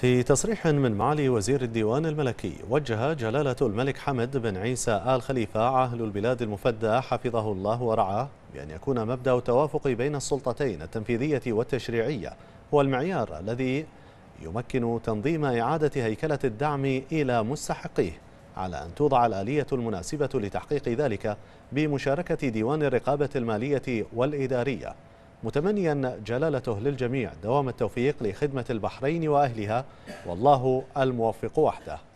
في تصريح من معالي وزير الديوان الملكي وجه جلالة الملك حمد بن عيسى آل خليفة عاهل البلاد المفدى حفظه الله ورعاه بأن يكون مبدأ التوافق بين السلطتين التنفيذية والتشريعية هو المعيار الذي يمكن تنظيم إعادة هيكلة الدعم إلى مستحقيه على أن توضع الآلية المناسبة لتحقيق ذلك بمشاركة ديوان الرقابة المالية والإدارية متمنيا جلالته للجميع دوام التوفيق لخدمة البحرين وأهلها والله الموفق وحده